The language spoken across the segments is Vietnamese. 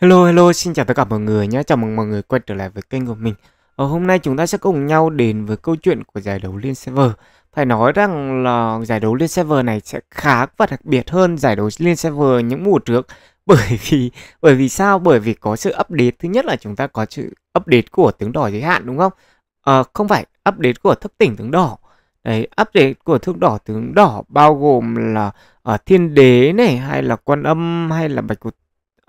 Hello hello, xin chào tất cả mọi người nhé. Chào mừng mọi người quay trở lại với kênh của mình. Ở ờ, hôm nay chúng ta sẽ cùng nhau đến với câu chuyện của giải đấu Liên Server. Phải nói rằng là giải đấu Liên Server này sẽ khá và đặc biệt hơn giải đấu Liên Server những mùa trước bởi vì bởi vì sao? Bởi vì có sự update. Thứ nhất là chúng ta có sự update của tướng đỏ giới hạn đúng không? À, không phải update của thức tỉnh tướng đỏ. Đấy, update của thước đỏ tướng đỏ bao gồm là ở ờ, uh, thiên đế này hay là quan âm hay là bạch cột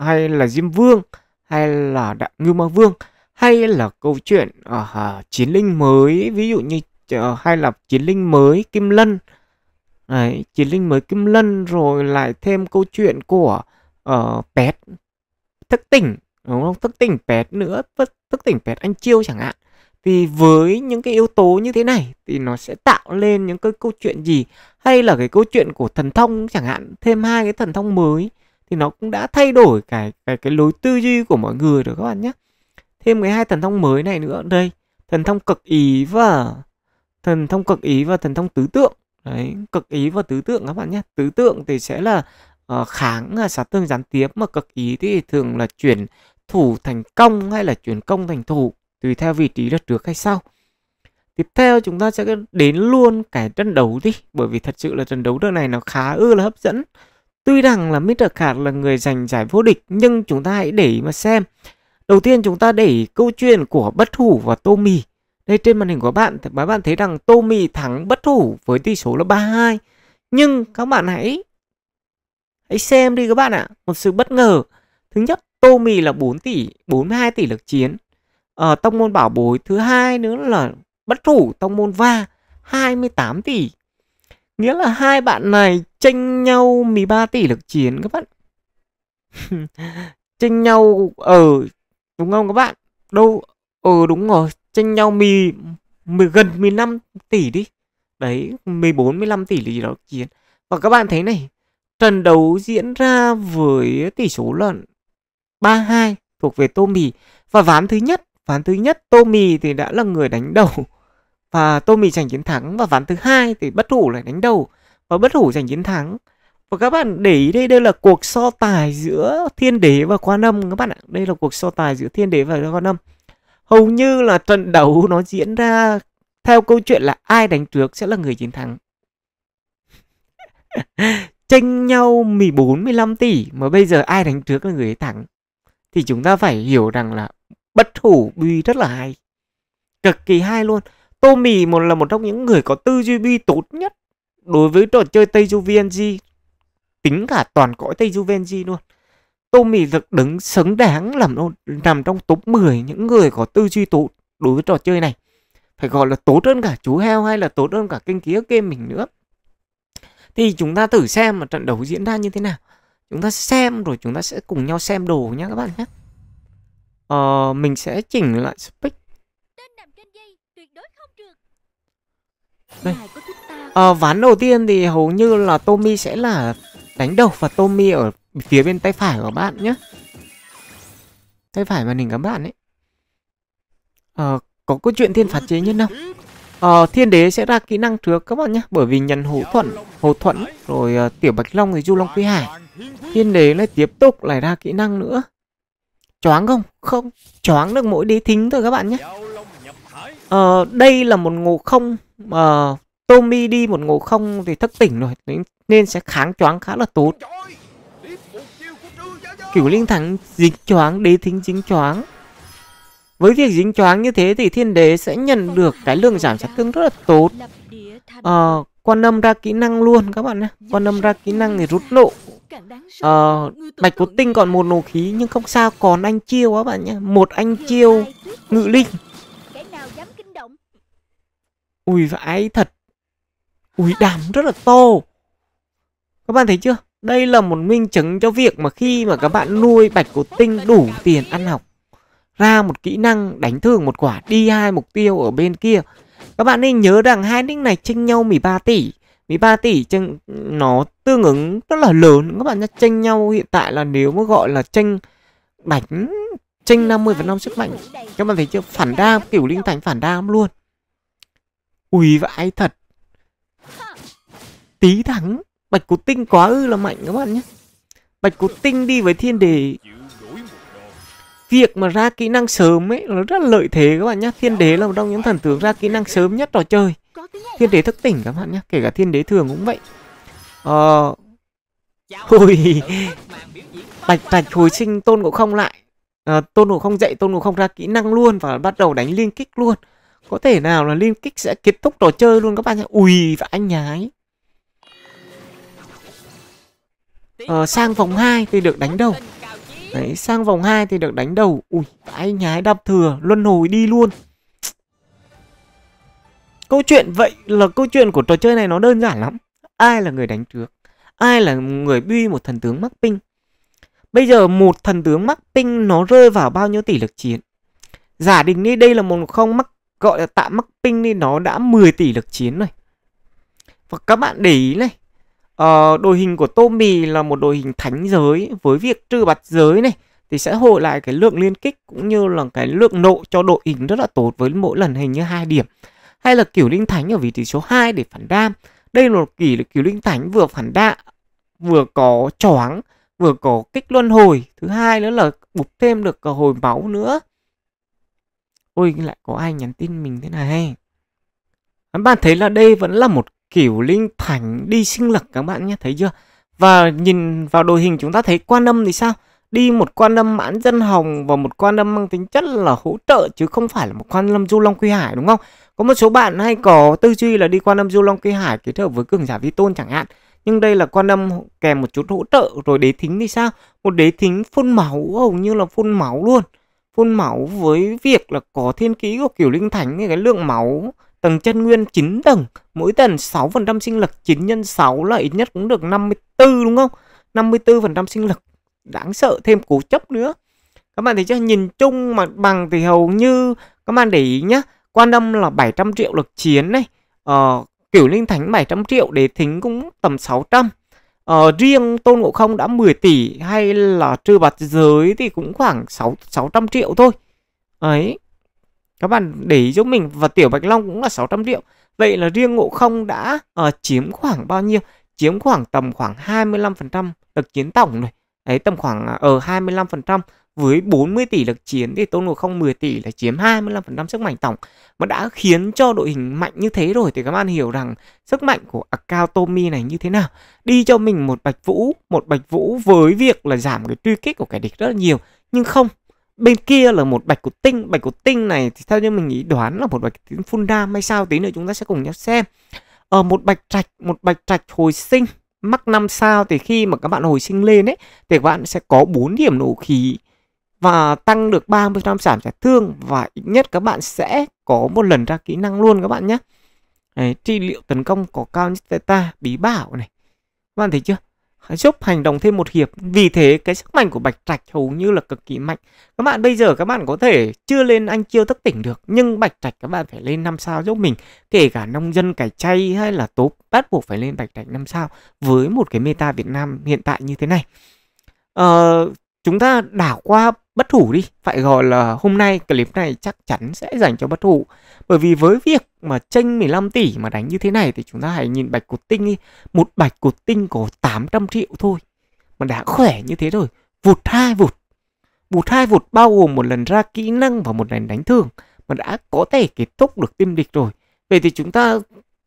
hay là Diêm Vương hay là Đại Ngưu Ma Vương hay là câu chuyện uh, chiến linh mới ví dụ như uh, hay là chiến linh mới Kim Lân Đấy, chiến linh mới Kim Lân rồi lại thêm câu chuyện của uh, ờ, Pet thức tỉnh đúng không thức tỉnh Pet nữa thức tỉnh Pet Anh Chiêu chẳng hạn thì với những cái yếu tố như thế này thì nó sẽ tạo lên những cái câu chuyện gì hay là cái câu chuyện của thần thông chẳng hạn thêm hai cái thần thông mới thì nó cũng đã thay đổi cái cái cái lối tư duy của mọi người rồi các bạn nhé thêm cái hai thần thông mới này nữa đây thần thông cực ý và thần thông cực ý và thần thông tứ tượng đấy cực ý và tứ tượng các bạn nhé tứ tượng thì sẽ là uh, kháng uh, sát tương gián tiếp mà cực ý thì thường là chuyển thủ thành công hay là chuyển công thành thủ tùy theo vị trí là trước hay sau tiếp theo chúng ta sẽ đến luôn cái trận đấu đi bởi vì thật sự là trận đấu đợt này nó khá ư là hấp dẫn Tuy rằng là Mr. Card là người giành giải vô địch nhưng chúng ta hãy để ý mà xem. Đầu tiên chúng ta để ý câu chuyện của Bất Hủ và Tommy. Đây trên màn hình của bạn, thì các bạn thấy rằng Tommy thắng Bất Hủ với tỷ số là 32 Nhưng các bạn hãy hãy xem đi các bạn ạ, một sự bất ngờ. Thứ nhất, Tommy là 4 tỷ, 42 tỷ lực chiến. Ờ, tông môn bảo bối thứ hai nữa là Bất Hủ tông môn va 28 tỷ Nghĩa là hai bạn này tranh nhau 13 tỷ lực chiến các bạn. tranh nhau ở ờ, đúng không các bạn? Đâu ở ờ, đúng rồi, tranh nhau mì, mì gần 15 tỷ đi. Đấy, 14 15 tỷ gì đó chiến. Và các bạn thấy này, trận đấu diễn ra với tỷ số là 3-2 thuộc về Tommy và ván thứ nhất, ván thứ nhất Tommy thì đã là người đánh đầu và Tommy giành chiến thắng và ván thứ hai thì bất hủ lại đánh đầu và bất hủ giành chiến thắng và các bạn để ý đây đây là cuộc so tài giữa thiên đế và quan âm các bạn ạ đây là cuộc so tài giữa thiên đế và quan âm hầu như là trận đấu nó diễn ra theo câu chuyện là ai đánh trước sẽ là người chiến thắng tranh nhau 14 15 tỷ mà bây giờ ai đánh trước là người ấy thắng thì chúng ta phải hiểu rằng là bất hủ bi rất là hay cực kỳ hay luôn Tommy một là một trong những người có tư duy bi tốt nhất đối với trò chơi Tây Du VNG tính cả toàn cõi Tây Du VNG luôn. Tommy thực đứng xứng đáng làm nằm trong top 10 những người có tư duy tốt đối với trò chơi này. Phải gọi là tốt hơn cả chú heo hay là tốt hơn cả kinh ký game mình nữa. Thì chúng ta thử xem mà trận đấu diễn ra như thế nào. Chúng ta xem rồi chúng ta sẽ cùng nhau xem đồ nhé các bạn nhé. Ờ, mình sẽ chỉnh lại speak Đây. À, ờ, ván đầu tiên thì hầu như là Tommy sẽ là đánh đầu và Tommy ở phía bên tay phải của bạn nhé. Tay phải màn hình các bạn ấy. À, có câu chuyện thiên phạt chế nhân không? À, thiên đế sẽ ra kỹ năng trước các bạn nhé. Bởi vì nhân hổ thuận, hổ thuận, rồi uh, tiểu bạch long rồi du long quý hải. Thiên đế lại tiếp tục lại ra kỹ năng nữa. Choáng không? Không, choáng được mỗi đế thính thôi các bạn nhé. Ờ, đây là một ngộ không ờ, Tommy đi một ngộ không thì thức tỉnh rồi nên sẽ kháng choáng khá là tốt cửu linh thắng dính choáng đế thính dính choáng với việc dính choáng như thế thì thiên đế sẽ nhận được cái lượng giảm sát thương rất là tốt ờ, quan âm ra kỹ năng luôn các bạn nhé quan âm ra kỹ năng thì rút nộ ờ, bạch cốt tinh còn một nổ khí nhưng không sao còn anh chiêu các bạn nhé một anh chiêu ngự linh ui vãi thật ui đàm rất là to các bạn thấy chưa đây là một minh chứng cho việc mà khi mà các bạn nuôi bạch cổ tinh đủ tiền ăn học ra một kỹ năng đánh thường một quả đi hai mục tiêu ở bên kia các bạn nên nhớ rằng hai nick này chênh nhau 13 tỷ 13 tỷ chênh nó tương ứng rất là lớn các bạn nhá chênh nhau hiện tại là nếu mà gọi là chênh bánh chênh 50 và 5 sức mạnh các bạn thấy chưa phản đam kiểu linh thành phản đam luôn Ui vãi thật Tí thắng Bạch Cố Tinh quá ư là mạnh các bạn nhé Bạch Cố Tinh đi với thiên đề Việc mà ra kỹ năng sớm ấy Nó rất lợi thế các bạn nhé Thiên đế là một trong những thần tướng ra kỹ năng sớm nhất trò chơi Thiên đế thức tỉnh các bạn nhé Kể cả thiên đế thường cũng vậy Ờ Ôi Bạch Bạch hồi sinh tôn ngộ không lại à, Tôn ngộ không dậy Tôn ngộ không ra kỹ năng luôn Và bắt đầu đánh liên kích luôn có thể nào là liên kích sẽ kết thúc trò chơi luôn các bạn nhé ui và anh nhái ờ, sang vòng 2 thì được đánh đầu đấy sang vòng 2 thì được đánh đầu ui và anh nhái đập thừa luân hồi đi luôn câu chuyện vậy là câu chuyện của trò chơi này nó đơn giản lắm ai là người đánh trước ai là người bi một thần tướng mắc ping bây giờ một thần tướng mắc ping nó rơi vào bao nhiêu tỷ lực chiến giả định đi đây là một không mắc gọi là tạm mắc ping đi nó đã 10 tỷ lực chiến rồi và các bạn để ý này ờ, đội hình của Tommy là một đội hình thánh giới với việc trừ bạch giới này thì sẽ hồi lại cái lượng liên kích cũng như là cái lượng nộ cho đội hình rất là tốt với mỗi lần hình như hai điểm hay là kiểu linh thánh ở vị trí số 2 để phản đam đây là một kỷ kiểu linh thánh vừa phản đạ vừa có choáng vừa có kích luân hồi thứ hai nữa là bục thêm được hồi máu nữa Ôi lại có ai nhắn tin mình thế này Các bạn thấy là đây vẫn là một kiểu linh thảnh đi sinh lực các bạn nhé Thấy chưa Và nhìn vào đồ hình chúng ta thấy quan âm thì sao Đi một quan âm mãn dân hồng Và một quan âm mang tính chất là hỗ trợ Chứ không phải là một quan âm du long quy hải đúng không Có một số bạn hay có tư duy là đi quan âm du long quy hải Kết hợp với cường giả vi tôn chẳng hạn nhưng đây là quan âm kèm một chút hỗ trợ rồi đế thính thì sao một đế thính phun máu hầu như là phun máu luôn phun máu với việc là có thiên ký của kiểu linh thánh thì cái lượng máu tầng chân nguyên 9 tầng mỗi tầng 6% sinh lực 9 nhân 6 là ít nhất cũng được 54 đúng không 54% sinh lực đáng sợ thêm cố chấp nữa các bạn thấy chưa nhìn chung mà bằng thì hầu như các bạn để ý nhá quan âm là 700 triệu lực chiến này ờ, kiểu linh thánh 700 triệu để thính cũng tầm 600 uh, riêng Tôn Ngộ Không đã 10 tỷ hay là trư bạt giới thì cũng khoảng 6 600 triệu thôi. Ấy. Các bạn để ý giúp mình và Tiểu Bạch Long cũng là 600 triệu. Vậy là riêng Ngộ Không đã uh, chiếm khoảng bao nhiêu? Chiếm khoảng tầm khoảng 25% được chiến tổng rồi. Đấy tầm khoảng ở uh, 25% với 40 tỷ lực chiến thì Tôn Ngộ Không 10 tỷ là chiếm 25% sức mạnh tổng mà đã khiến cho đội hình mạnh như thế rồi thì các bạn hiểu rằng sức mạnh của Akao Tomi này như thế nào đi cho mình một Bạch Vũ một Bạch Vũ với việc là giảm cái truy kích của kẻ địch rất là nhiều nhưng không bên kia là một bạch của tinh bạch của tinh này thì theo như mình nghĩ đoán là một bạch tinh phun đam hay sao tí nữa chúng ta sẽ cùng nhau xem ở ờ, một bạch trạch một bạch trạch hồi sinh mắc năm sao thì khi mà các bạn hồi sinh lên ấy thì các bạn sẽ có 4 điểm nổ khí và tăng được 30% giảm trả thương và ít nhất các bạn sẽ có một lần ra kỹ năng luôn các bạn nhé. Đấy, trị liệu tấn công có cao nhất Zeta, bí bảo này. Các bạn thấy chưa? Giúp hành động thêm một hiệp. Vì thế cái sức mạnh của Bạch Trạch hầu như là cực kỳ mạnh. Các bạn bây giờ các bạn có thể chưa lên anh chưa thức tỉnh được. Nhưng Bạch Trạch các bạn phải lên 5 sao giúp mình. Kể cả nông dân cải chay hay là tốp bắt buộc phải lên Bạch Trạch 5 sao. Với một cái meta Việt Nam hiện tại như thế này. Ờ, chúng ta đảo qua bất thủ đi phải gọi là hôm nay clip này chắc chắn sẽ dành cho bất thủ bởi vì với việc mà tranh 15 tỷ mà đánh như thế này thì chúng ta hãy nhìn bạch cột tinh đi một bạch cột tinh có 800 triệu thôi mà đã khỏe như thế rồi vụt hai vụt vụt hai vụt bao gồm một lần ra kỹ năng và một lần đánh thường mà đã có thể kết thúc được tim địch rồi vậy thì chúng ta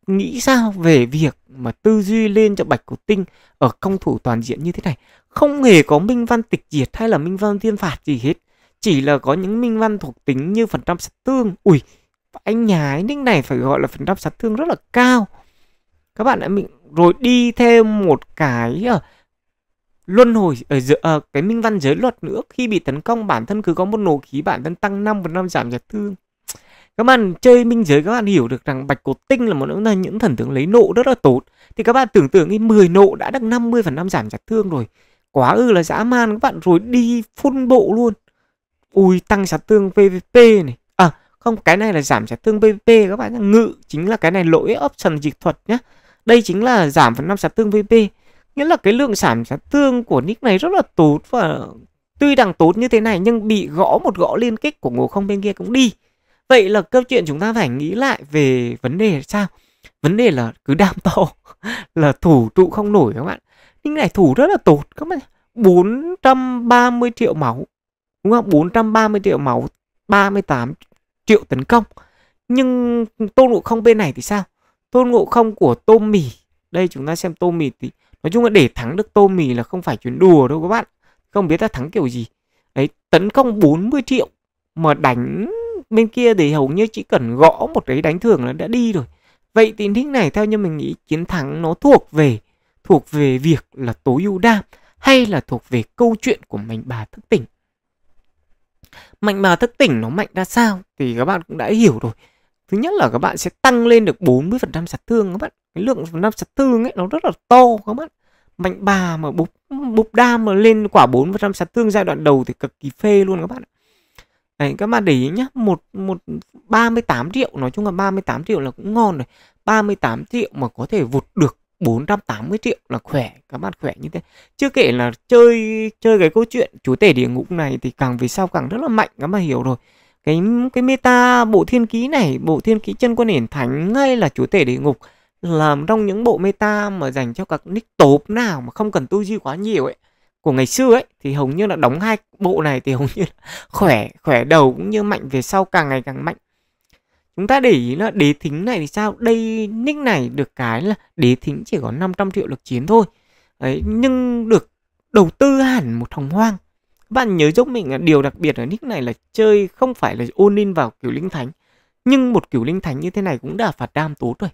nghĩ sao về việc mà tư duy lên cho Bạch Cổ Tinh ở công thủ toàn diện như thế này. Không hề có minh văn tịch diệt hay là minh văn thiên phạt gì hết. Chỉ là có những minh văn thuộc tính như phần trăm sát thương. Ui, anh nhà ấy nick này phải gọi là phần trăm sát thương rất là cao. Các bạn đã mình rồi đi thêm một cái uh, luân hồi ở giữa uh, cái minh văn giới luật nữa khi bị tấn công bản thân cứ có một nổ khí bản thân tăng 5% giảm sát thương các bạn chơi minh giới các bạn hiểu được rằng bạch cột tinh là một là những thần tướng lấy nộ rất là tốt thì các bạn tưởng tượng cái 10 nộ đã được 50 phần trăm giảm chặt thương rồi quá ư là dã man các bạn rồi đi phun bộ luôn ui tăng sát thương pvp này à không cái này là giảm sát thương pvp các bạn ngự chính là cái này lỗi option dịch thuật nhá đây chính là giảm phần năm sát thương pvp nghĩa là cái lượng giảm sát thương của nick này rất là tốt và tuy rằng tốt như thế này nhưng bị gõ một gõ liên kích của ngô không bên kia cũng đi Vậy là câu chuyện chúng ta phải nghĩ lại về vấn đề sao? Vấn đề là cứ đam to là thủ trụ không nổi các bạn. Nhưng này thủ rất là tột các bạn. 430 triệu máu. Đúng không? 430 triệu máu, 38 triệu tấn công. Nhưng Tôn Ngộ Không bên này thì sao? Tôn Ngộ Không của tôm Mì. Đây chúng ta xem tôm Mì thì nói chung là để thắng được tôm Mì là không phải chuyện đùa đâu các bạn. Không biết ta thắng kiểu gì. Đấy, tấn công 40 triệu mà đánh bên kia thì hầu như chỉ cần gõ một cái đánh thường là đã đi rồi vậy thì nick này theo như mình nghĩ chiến thắng nó thuộc về thuộc về việc là tối ưu đam hay là thuộc về câu chuyện của mạnh bà thức tỉnh mạnh bà thức tỉnh nó mạnh ra sao thì các bạn cũng đã hiểu rồi thứ nhất là các bạn sẽ tăng lên được 40% sát thương các bạn cái lượng phần trăm sát thương ấy nó rất là to các bạn mạnh bà mà bục bục đam mà lên quả phần trăm sát thương giai đoạn đầu thì cực kỳ phê luôn các bạn ạ Đấy, các bạn để ý nhá, một một 38 triệu, nói chung là 38 triệu là cũng ngon rồi. 38 triệu mà có thể vụt được 480 triệu là khỏe, các bạn khỏe như thế. Chưa kể là chơi chơi cái câu chuyện chúa tể địa ngục này thì càng về sau càng rất là mạnh các bạn hiểu rồi. Cái cái meta bộ thiên ký này, bộ thiên ký chân quân hiển thánh ngay là chúa tể địa ngục làm trong những bộ meta mà dành cho các nick tốp nào mà không cần tư duy quá nhiều ấy của ngày xưa ấy thì hầu như là đóng hai bộ này thì hầu như là khỏe khỏe đầu cũng như mạnh về sau càng ngày càng mạnh chúng ta để ý là đế thính này thì sao đây nick này được cái là đế thính chỉ có 500 triệu lực chiến thôi đấy nhưng được đầu tư hẳn một thòng hoang bạn nhớ giúp mình là điều đặc biệt ở nick này là chơi không phải là ôn in vào kiểu linh thánh nhưng một kiểu linh thánh như thế này cũng đã phạt đam tố rồi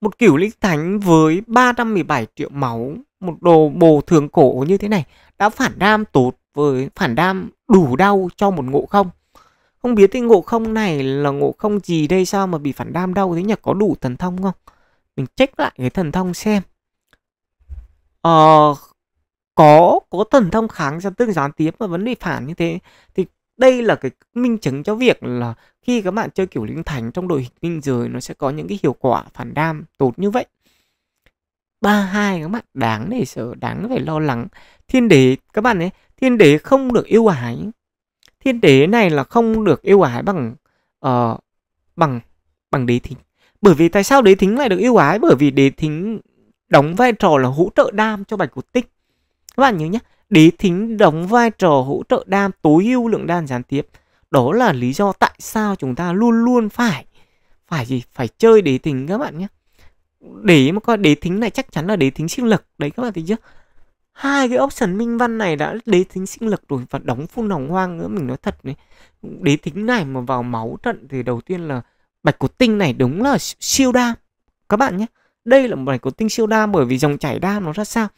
một kiểu linh thánh với 317 triệu máu một đồ bồ thường cổ như thế này đã phản đam tốt với phản đam đủ đau cho một ngộ không không biết cái ngộ không này là ngộ không gì đây sao mà bị phản đam đau thế nhỉ có đủ thần thông không mình check lại cái thần thông xem ờ có có thần thông kháng ra tương gián tiếp và vấn đề phản như thế thì đây là cái minh chứng cho việc là khi các bạn chơi kiểu linh thánh trong đội hình minh giới nó sẽ có những cái hiệu quả phản đam tốt như vậy 32 các bạn đáng để sợ đáng phải lo lắng thiên đế các bạn ấy thiên đế không được yêu ái thiên đế này là không được yêu ái bằng uh, bằng bằng đế thính bởi vì tại sao đế thính lại được yêu ái bởi vì đế thính đóng vai trò là hỗ trợ đam cho bạch cổ tích các bạn nhớ nhé đế thính đóng vai trò hỗ trợ đam tối ưu lượng đan gián tiếp đó là lý do tại sao chúng ta luôn luôn phải phải gì phải chơi đế thính các bạn nhé để mà coi đế thính này chắc chắn là đế thính sinh lực đấy các bạn thấy chưa hai cái option minh văn này đã đế thính sinh lực rồi và đóng phun hồng hoang nữa mình nói thật đấy đế thính này mà vào máu trận thì đầu tiên là bạch cột tinh này đúng là siêu đa các bạn nhé đây là một bạch cột tinh siêu đa bởi vì dòng chảy đam nó ra sao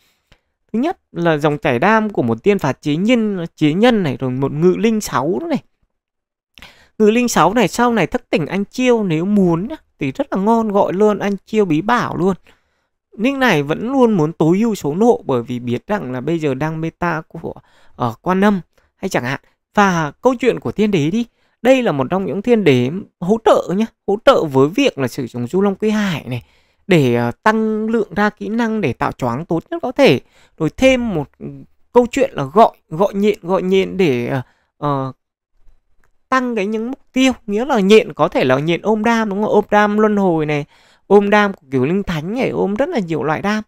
thứ nhất là dòng chảy đam của một tiên phạt chế nhân chế nhân này rồi một ngự linh sáu này ngự linh sáu này sau này thức tỉnh anh chiêu nếu muốn nhá thì rất là ngon gọi luôn anh chiêu bí bảo luôn nick này vẫn luôn muốn tối ưu số nộ bởi vì biết rằng là bây giờ đang meta của ở uh, quan âm hay chẳng hạn và câu chuyện của thiên đế đi đây là một trong những thiên đế hỗ trợ nhé hỗ trợ với việc là sử dụng du long quy hải này để uh, tăng lượng ra kỹ năng để tạo choáng tốt nhất có thể rồi thêm một ừ, câu chuyện là gọi gọi nhện gọi nhện để uh, tăng cái những mục tiêu nghĩa là nhện có thể là nhện ôm đam đúng không ôm đam luân hồi này ôm đam của kiểu linh thánh này ôm rất là nhiều loại đam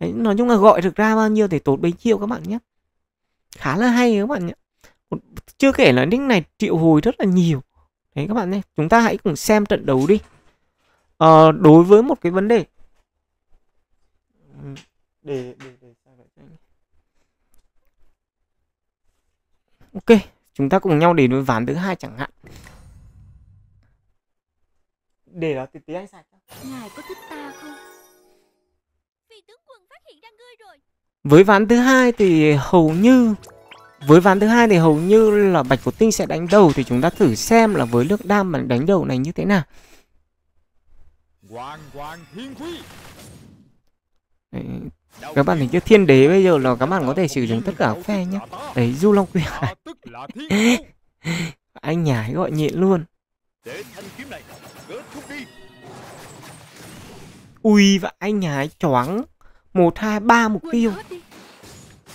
Đấy, nói chung là gọi được ra bao nhiêu thì tốt bấy nhiêu các bạn nhé khá là hay các bạn nhé chưa kể là nick này triệu hồi rất là nhiều đấy các bạn nhé chúng ta hãy cùng xem trận đấu đi ờ, đối với một cái vấn đề ừ, để, để, để. ok chúng ta cùng nhau đến với ván thứ hai chẳng hạn để đó từ tí anh sạch ngài có thích ta không tướng quân phát hiện ra ngươi rồi với ván thứ hai thì hầu như với ván thứ hai thì hầu như là bạch phổ tinh sẽ đánh đầu thì chúng ta thử xem là với nước đam mà đánh đầu này như thế nào Đấy, các bạn thấy chưa thiên đế bây giờ là các bạn có thể sử dụng tất cả phe nhá đấy du long quyền anh nhảy gọi nhịn luôn ui và anh nhảy choáng một hai ba mục tiêu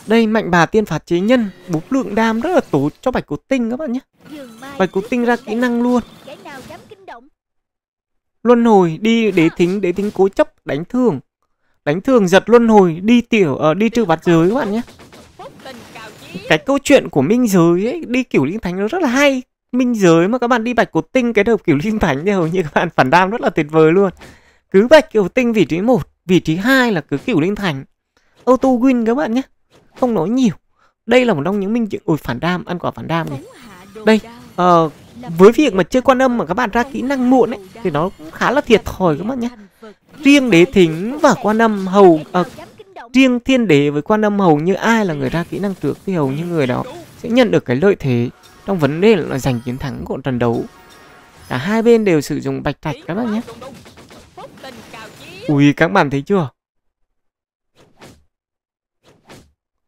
đây mạnh bà tiên phạt chế nhân bốn lượng đam rất là tốt cho bạch cổ tinh các bạn nhé bạch cổ tinh ra kỹ năng luôn luân hồi đi đế thính đế thính cố chấp đánh thương đánh thường giật luân hồi đi tiểu ở ờ, uh, đi trừ bạt giới các bạn nhé cái câu chuyện của minh giới ấy, đi kiểu linh thánh nó rất là hay minh giới mà các bạn đi bạch cổ tinh cái đầu kiểu linh thánh thì hầu như các bạn phản đam rất là tuyệt vời luôn cứ bạch kiểu tinh vị trí một vị trí hai là cứ kiểu linh thành auto win các bạn nhé không nói nhiều đây là một trong những minh chứng ôi phản đam ăn quả phản đam này đây uh, với việc mà chơi quan âm mà các bạn ra kỹ năng muộn ấy thì nó cũng khá là thiệt thòi các bạn nhé riêng đế thính và quan âm hầu à, riêng thiên đế với quan âm hầu như ai là người ra kỹ năng trước thì hầu như người đó sẽ nhận được cái lợi thế trong vấn đề là giành chiến thắng của trận đấu cả hai bên đều sử dụng bạch thạch các bác nhé ui các bạn thấy chưa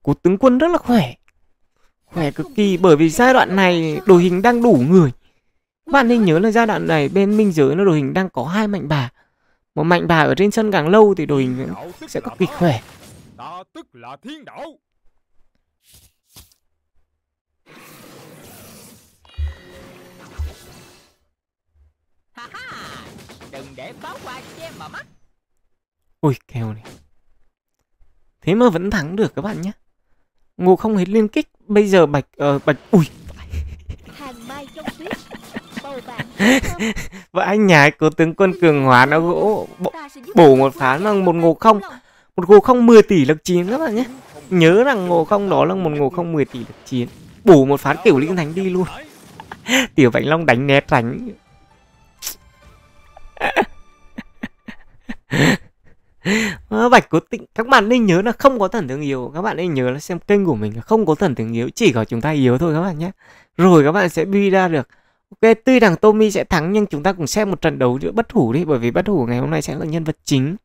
của tướng quân rất là khỏe khỏe cực kỳ bởi vì giai đoạn này đội hình đang đủ người bạn nên nhớ là giai đoạn này bên minh giới nó đội hình đang có hai mạnh bà một mạnh bà ở trên sân càng lâu thì đội hình sẽ có kỳ khỏe đừng để báo qua che mà mắt ôi kèo này thế mà vẫn thắng được các bạn nhé ngộ không hết liên kích bây giờ bạch uh, bạch ui và anh nhái của tướng quân cường hóa nó gỗ bổ một phán bằng một ngộ không một ngộ không 10 tỷ lực chiến các bạn nhé nhớ rằng ngộ không đó là một ngộ không 10 tỷ lực chiến bổ một phán tiểu linh thánh đi luôn tiểu bạch long đánh né tránh bạch cố tịnh các bạn nên nhớ là không có thần thương yếu các bạn nên nhớ là xem kênh của mình không có thần thương yếu chỉ có chúng ta yếu thôi các bạn nhé rồi các bạn sẽ bi ra được Ok, tuy rằng Tommy sẽ thắng nhưng chúng ta cùng xem một trận đấu giữa bất hủ đi bởi vì bất hủ ngày hôm nay sẽ là nhân vật chính.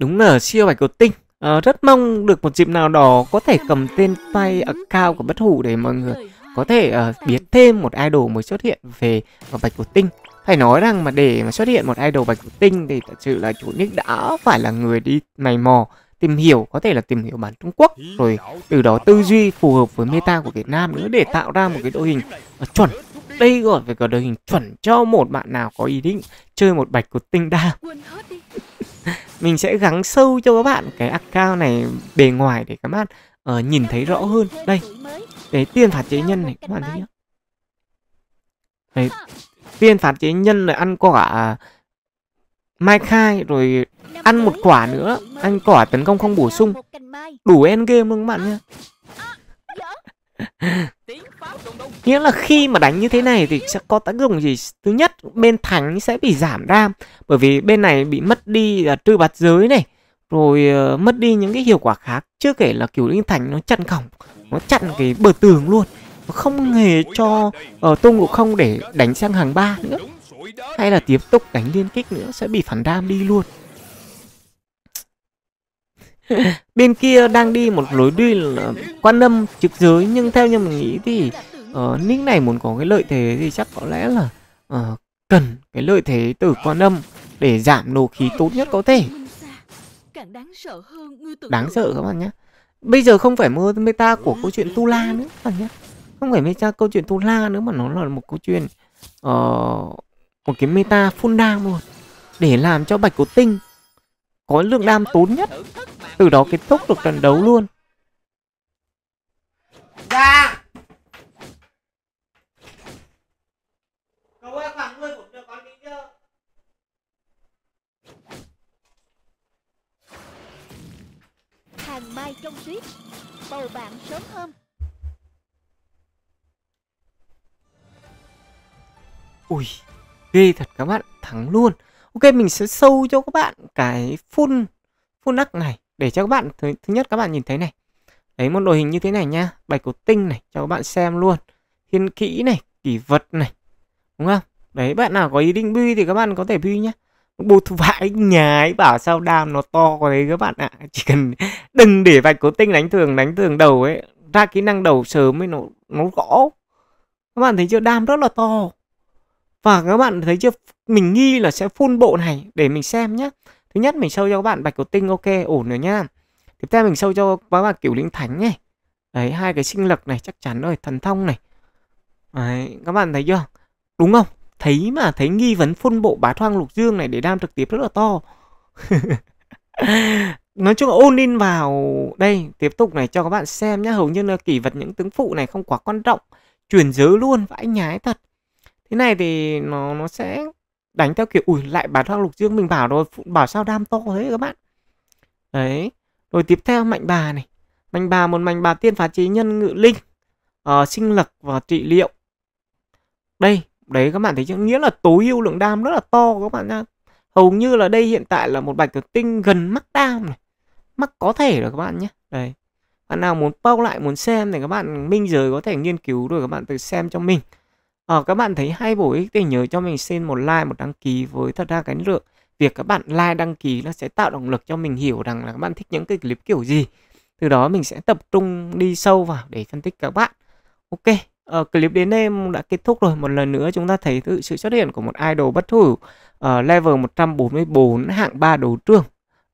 Đúng là siêu bạch cầu tinh. À, rất mong được một dịp nào đó có thể cầm tên tay account của bất hủ để mọi người có thể uh, biết thêm một idol mới xuất hiện về bạch cầu tinh. Phải nói rằng mà để mà xuất hiện một idol bạch cầu tinh thì thật sự là chủ nick đã phải là người đi mày mò tìm hiểu có thể là tìm hiểu bản Trung Quốc rồi từ đó tư duy phù hợp với meta của Việt Nam nữa để tạo ra một cái đội hình chuẩn đây gọi phải có đội hình chuẩn cho một bạn nào có ý định chơi một bạch của tinh đa mình sẽ gắng sâu cho các bạn cái account này bề ngoài để các bạn uh, nhìn thấy rõ hơn đây cái tiên phạt chế nhân này các bạn thấy nhá đấy, tiền phạt chế nhân là ăn quả à, mai khai rồi Ăn một quả nữa Anh quả tấn công không bổ sung Đủ end game luôn các bạn nhé Nghĩa là khi mà đánh như thế này thì sẽ có tác dụng gì? Thứ nhất, bên thắng sẽ bị giảm ram bởi vì bên này bị mất đi là trư bạt giới này, rồi uh, mất đi những cái hiệu quả khác. Chưa kể là kiểu linh thành nó chặn cổng, nó chặn cái bờ tường luôn. Nó không hề cho uh, Tôn Ngộ Không để đánh sang hàng ba nữa. Hay là tiếp tục đánh liên kích nữa sẽ bị phản ram đi luôn bên kia đang đi một lối đi là quan âm trực giới nhưng theo như mình nghĩ thì uh, nick này muốn có cái lợi thế thì chắc có lẽ là uh, cần cái lợi thế từ quan âm để giảm nổ khí tốt nhất có thể đáng sợ các bạn nhé bây giờ không phải meta của câu chuyện tu la nữa các bạn nhé không phải meta câu chuyện tu la nữa mà nó là một câu chuyện uh, một cái meta full down luôn để làm cho bạch cổ tinh có lượng đam tốn nhất từ đó kết thúc được trận đấu luôn ra dạ. hàng mai trong suýt bầu bạn sớm hơn ui ghê thật các bạn thắng luôn Ok, mình sẽ sâu cho các bạn cái full full nắc này để cho các bạn thứ, thứ nhất các bạn nhìn thấy này. Đấy một đội hình như thế này nha, bạch cổ tinh này cho các bạn xem luôn. Hiên kỹ này, kỷ vật này. Đúng không? Đấy bạn nào có ý định bi thì các bạn có thể bi nhé bù thủ vãi nhà ấy bảo sao đam nó to quá đấy các bạn ạ à. chỉ cần đừng để bạch cổ tinh đánh thường đánh thường đầu ấy ra kỹ năng đầu sớm ấy nó nó gõ các bạn thấy chưa đam rất là to và các bạn thấy chưa mình nghi là sẽ full bộ này để mình xem nhé thứ nhất mình sâu cho các bạn bạch cầu tinh ok ổn rồi nhá tiếp theo mình sâu cho các bạn kiểu linh thánh này đấy hai cái sinh lực này chắc chắn rồi thần thông này đấy, các bạn thấy chưa đúng không thấy mà thấy nghi vấn phun bộ bá thoang lục dương này để đam trực tiếp rất là to nói chung là ôn in vào đây tiếp tục này cho các bạn xem nhá hầu như là kỷ vật những tướng phụ này không quá quan trọng chuyển giới luôn vãi nhái thật thế này thì nó nó sẽ đánh theo kiểu ủi lại bản thân lục dương mình bảo rồi bảo sao đam to thế các bạn đấy rồi tiếp theo mạnh bà này mạnh bà một mạnh bà tiên phá trí nhân ngự linh uh, sinh lực và trị liệu đây đấy các bạn thấy chưa nghĩa là tối ưu lượng đam rất là to các bạn nhá hầu như là đây hiện tại là một bạch tử tinh gần mắc đam này mắc có thể rồi các bạn nhé đây bạn nào muốn bao lại muốn xem thì các bạn minh giới có thể nghiên cứu rồi các bạn tự xem cho mình Ờ, các bạn thấy hay bổ ích thì nhớ cho mình xin một like, một đăng ký với thật ra cái lượng việc các bạn like đăng ký nó sẽ tạo động lực cho mình hiểu rằng là các bạn thích những cái clip kiểu gì. Từ đó mình sẽ tập trung đi sâu vào để phân tích các bạn. Ok, ờ, clip đến đây đã kết thúc rồi. Một lần nữa chúng ta thấy sự xuất hiện của một idol bất hủ ở ờ, uh, level 144 hạng 3 đấu trường.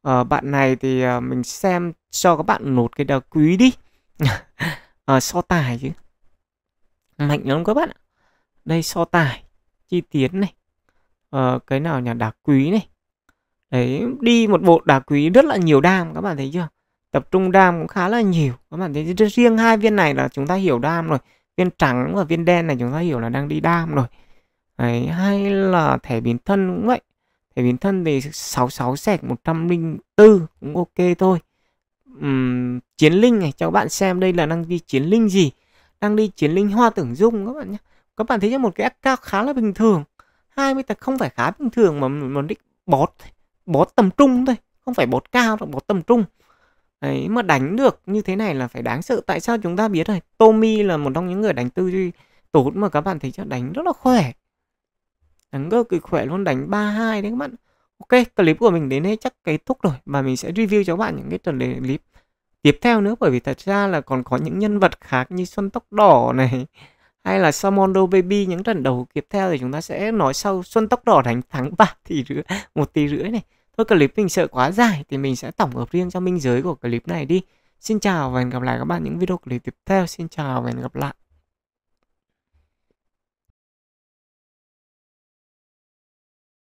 uh, bạn này thì uh, mình xem cho các bạn một cái đá quý đi. ờ, so tài chứ. Mạnh lắm các bạn ạ đây so tài chi tiến này ờ, cái nào nhà đá quý này đấy đi một bộ đá quý rất là nhiều đam các bạn thấy chưa tập trung đam cũng khá là nhiều các bạn thấy riêng hai viên này là chúng ta hiểu đam rồi viên trắng và viên đen này chúng ta hiểu là đang đi đam rồi đấy hay là thẻ biến thân cũng vậy thẻ biến thân thì 66 sẹt 104 cũng ok thôi uhm, chiến linh này cho các bạn xem đây là đang đi chiến linh gì đang đi chiến linh hoa tưởng dung các bạn nhé các bạn thấy cho một cái ác khá là bình thường 20 là không phải khá bình thường mà mà đích bót bót tầm trung thôi không phải bót cao đâu bót tầm trung đấy mà đánh được như thế này là phải đáng sợ tại sao chúng ta biết rồi Tommy là một trong những người đánh tư duy tốt mà các bạn thấy cho đánh rất là khỏe đánh rất cực khỏe luôn đánh 3-2 đấy các bạn ok clip của mình đến đây chắc kết thúc rồi và mình sẽ review cho các bạn những cái tuần clip tiếp theo nữa bởi vì thật ra là còn có những nhân vật khác như Xuân Tóc Đỏ này hay là Samondo Baby những trận đầu tiếp theo thì chúng ta sẽ nói sau Xuân Tóc Đỏ đánh thắng 3 tỷ rưỡi, 1 tỷ rưỡi này. Thôi clip mình sợ quá dài thì mình sẽ tổng hợp riêng cho minh giới của clip này đi. Xin chào và hẹn gặp lại các bạn những video clip tiếp theo. Xin chào và hẹn gặp lại.